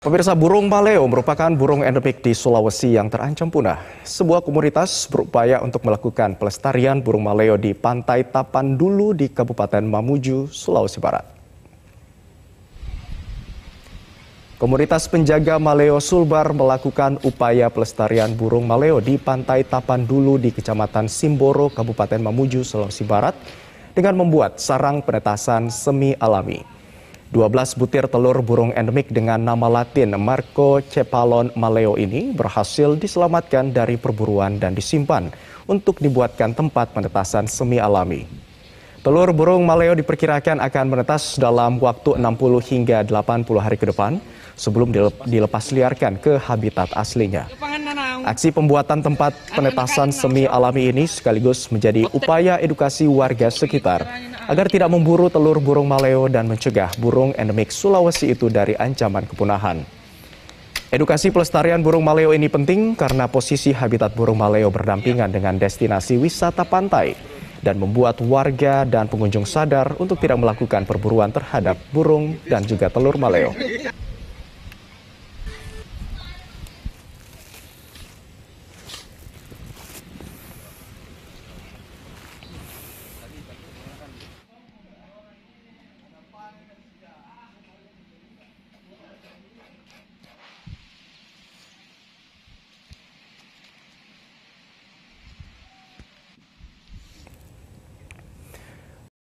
Pemirsa burung maleo merupakan burung endemik di Sulawesi yang terancam punah. Sebuah komunitas berupaya untuk melakukan pelestarian burung maleo di Pantai Tapan Dulu di Kabupaten Mamuju, Sulawesi Barat. Komunitas penjaga maleo Sulbar melakukan upaya pelestarian burung maleo di Pantai Tapan Dulu di Kecamatan Simboro, Kabupaten Mamuju, Sulawesi Barat dengan membuat sarang penetasan semi alami. 12 butir telur burung endemik dengan nama latin Marco Cepalon maleo ini berhasil diselamatkan dari perburuan dan disimpan untuk dibuatkan tempat penetasan semi alami. Telur burung maleo diperkirakan akan menetas dalam waktu 60 hingga 80 hari ke depan sebelum dilepas liarkan ke habitat aslinya. Aksi pembuatan tempat penetasan semi alami ini sekaligus menjadi upaya edukasi warga sekitar agar tidak memburu telur burung maleo dan mencegah burung endemik Sulawesi itu dari ancaman kepunahan. Edukasi pelestarian burung maleo ini penting karena posisi habitat burung maleo berdampingan dengan destinasi wisata pantai dan membuat warga dan pengunjung sadar untuk tidak melakukan perburuan terhadap burung dan juga telur maleo.